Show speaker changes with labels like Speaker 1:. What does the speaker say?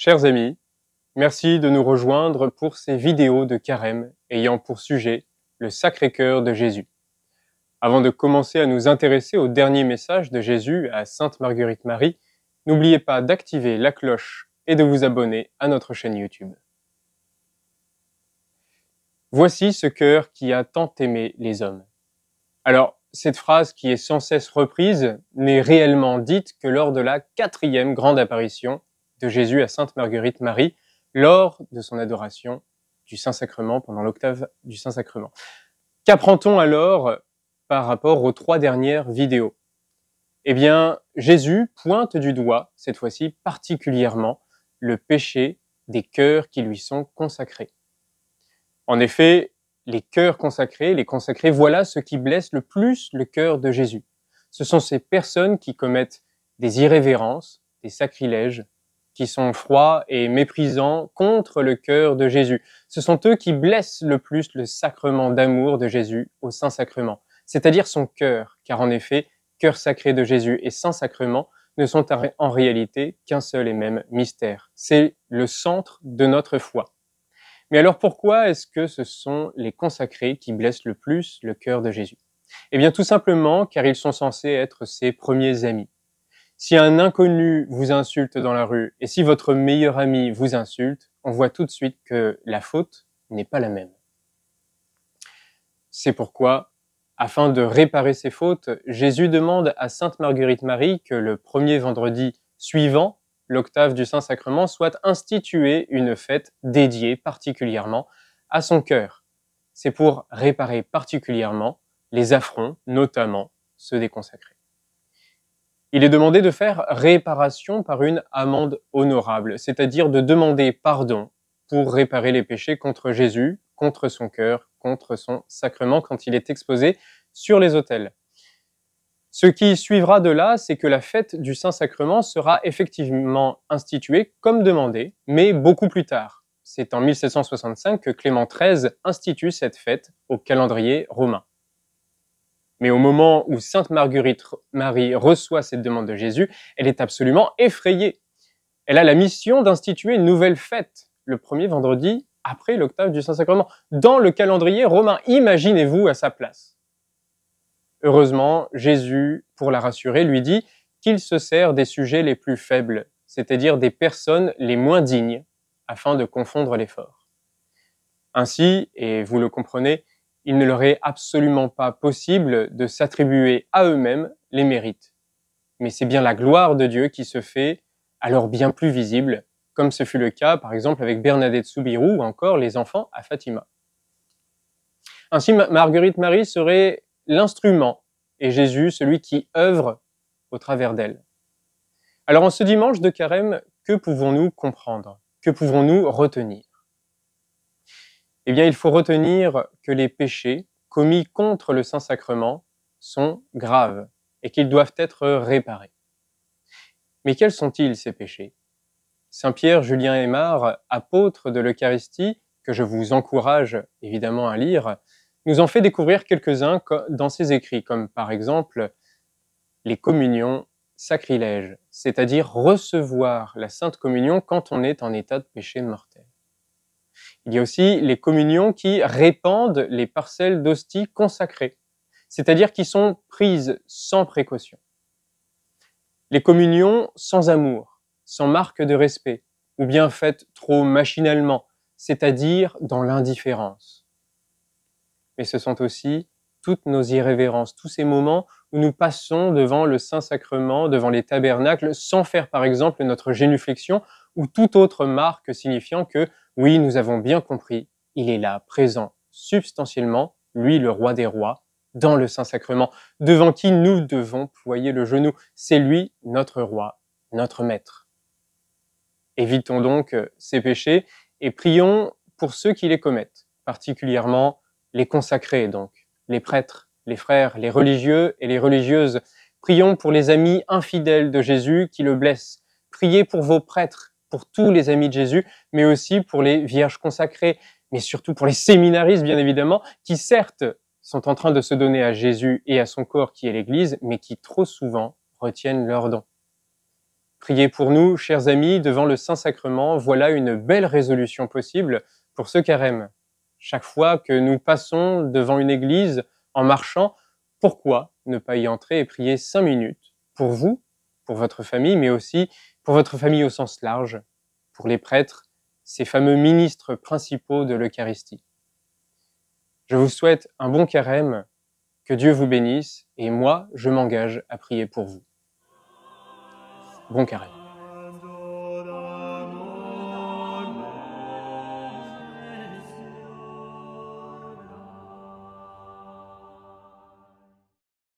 Speaker 1: Chers amis, merci de nous rejoindre pour ces vidéos de carême ayant pour sujet le Sacré-Cœur de Jésus. Avant de commencer à nous intéresser au dernier message de Jésus à Sainte Marguerite Marie, n'oubliez pas d'activer la cloche et de vous abonner à notre chaîne YouTube. Voici ce cœur qui a tant aimé les hommes. Alors, cette phrase qui est sans cesse reprise n'est réellement dite que lors de la quatrième grande apparition de Jésus à Sainte Marguerite Marie lors de son adoration du Saint-Sacrement pendant l'octave du Saint-Sacrement. Qu'apprend-on alors par rapport aux trois dernières vidéos Eh bien, Jésus pointe du doigt, cette fois-ci particulièrement, le péché des cœurs qui lui sont consacrés. En effet, les cœurs consacrés, les consacrés, voilà ce qui blesse le plus le cœur de Jésus. Ce sont ces personnes qui commettent des irrévérences, des sacrilèges, qui sont froids et méprisants contre le cœur de Jésus. Ce sont eux qui blessent le plus le sacrement d'amour de Jésus au Saint-Sacrement, c'est-à-dire son cœur, car en effet, cœur sacré de Jésus et Saint-Sacrement ne sont en réalité qu'un seul et même mystère. C'est le centre de notre foi. Mais alors pourquoi est-ce que ce sont les consacrés qui blessent le plus le cœur de Jésus Eh bien tout simplement car ils sont censés être ses premiers amis. Si un inconnu vous insulte dans la rue et si votre meilleur ami vous insulte, on voit tout de suite que la faute n'est pas la même. C'est pourquoi, afin de réparer ses fautes, Jésus demande à Sainte Marguerite Marie que le premier vendredi suivant l'octave du Saint-Sacrement soit instituée une fête dédiée particulièrement à son cœur. C'est pour réparer particulièrement les affronts, notamment ceux des consacrés il est demandé de faire réparation par une amende honorable, c'est-à-dire de demander pardon pour réparer les péchés contre Jésus, contre son cœur, contre son sacrement quand il est exposé sur les autels. Ce qui suivra de là, c'est que la fête du Saint-Sacrement sera effectivement instituée comme demandé, mais beaucoup plus tard. C'est en 1765 que Clément XIII institue cette fête au calendrier romain. Mais au moment où Sainte Marguerite Marie reçoit cette demande de Jésus, elle est absolument effrayée. Elle a la mission d'instituer une nouvelle fête, le premier vendredi après l'octave du Saint-Sacrement, dans le calendrier romain. Imaginez-vous à sa place. Heureusement, Jésus, pour la rassurer, lui dit qu'il se sert des sujets les plus faibles, c'est-à-dire des personnes les moins dignes, afin de confondre l'effort. Ainsi, et vous le comprenez, il ne leur est absolument pas possible de s'attribuer à eux-mêmes les mérites. Mais c'est bien la gloire de Dieu qui se fait alors bien plus visible, comme ce fut le cas par exemple avec Bernadette Soubirou ou encore les enfants à Fatima. Ainsi, Marguerite Marie serait l'instrument et Jésus celui qui œuvre au travers d'elle. Alors en ce dimanche de carême, que pouvons-nous comprendre Que pouvons-nous retenir eh il faut retenir que les péchés commis contre le Saint-Sacrement sont graves et qu'ils doivent être réparés. Mais quels sont-ils ces péchés Saint Pierre Julien Aymar, apôtre de l'Eucharistie, que je vous encourage évidemment à lire, nous en fait découvrir quelques-uns dans ses écrits, comme par exemple les communions sacrilèges, c'est-à-dire recevoir la Sainte Communion quand on est en état de péché mortel. Il y a aussi les communions qui répandent les parcelles d'hostie consacrées, c'est-à-dire qui sont prises sans précaution. Les communions sans amour, sans marque de respect, ou bien faites trop machinalement, c'est-à-dire dans l'indifférence. Mais ce sont aussi toutes nos irrévérences, tous ces moments où nous passons devant le Saint-Sacrement, devant les tabernacles, sans faire par exemple notre génuflexion ou toute autre marque signifiant que oui, nous avons bien compris, il est là, présent, substantiellement, lui le roi des rois, dans le Saint-Sacrement, devant qui nous devons ployer le genou. C'est lui notre roi, notre maître. Évitons donc euh, ces péchés et prions pour ceux qui les commettent, particulièrement les consacrés donc, les prêtres, les frères, les religieux et les religieuses. Prions pour les amis infidèles de Jésus qui le blessent. Priez pour vos prêtres pour tous les amis de Jésus, mais aussi pour les vierges consacrées, mais surtout pour les séminaristes, bien évidemment, qui certes sont en train de se donner à Jésus et à son corps qui est l'Église, mais qui trop souvent retiennent leurs dons. Priez pour nous, chers amis, devant le Saint-Sacrement, voilà une belle résolution possible pour ce carême. Chaque fois que nous passons devant une église en marchant, pourquoi ne pas y entrer et prier cinq minutes pour vous, pour votre famille, mais aussi pour votre famille au sens large, pour les prêtres, ces fameux ministres principaux de l'Eucharistie. Je vous souhaite un bon carême, que Dieu vous bénisse, et moi, je m'engage à prier pour vous. Bon carême.